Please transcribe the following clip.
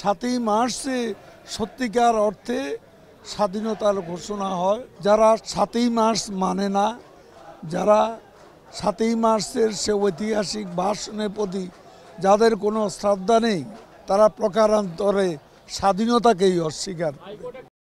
সাতই মার্চে সত্যিকার অর্থে স্বাধীনতার ঘোষণা হয় যারা সাতই মার্চ মানে না যারা সাতই মার্চের সে ঐতিহাসিক ভাষণের প্রতি যাদের কোনো শ্রদ্ধা নেই তারা প্রকারান্তরে স্বাধীনতাকেই অস্বীকার করে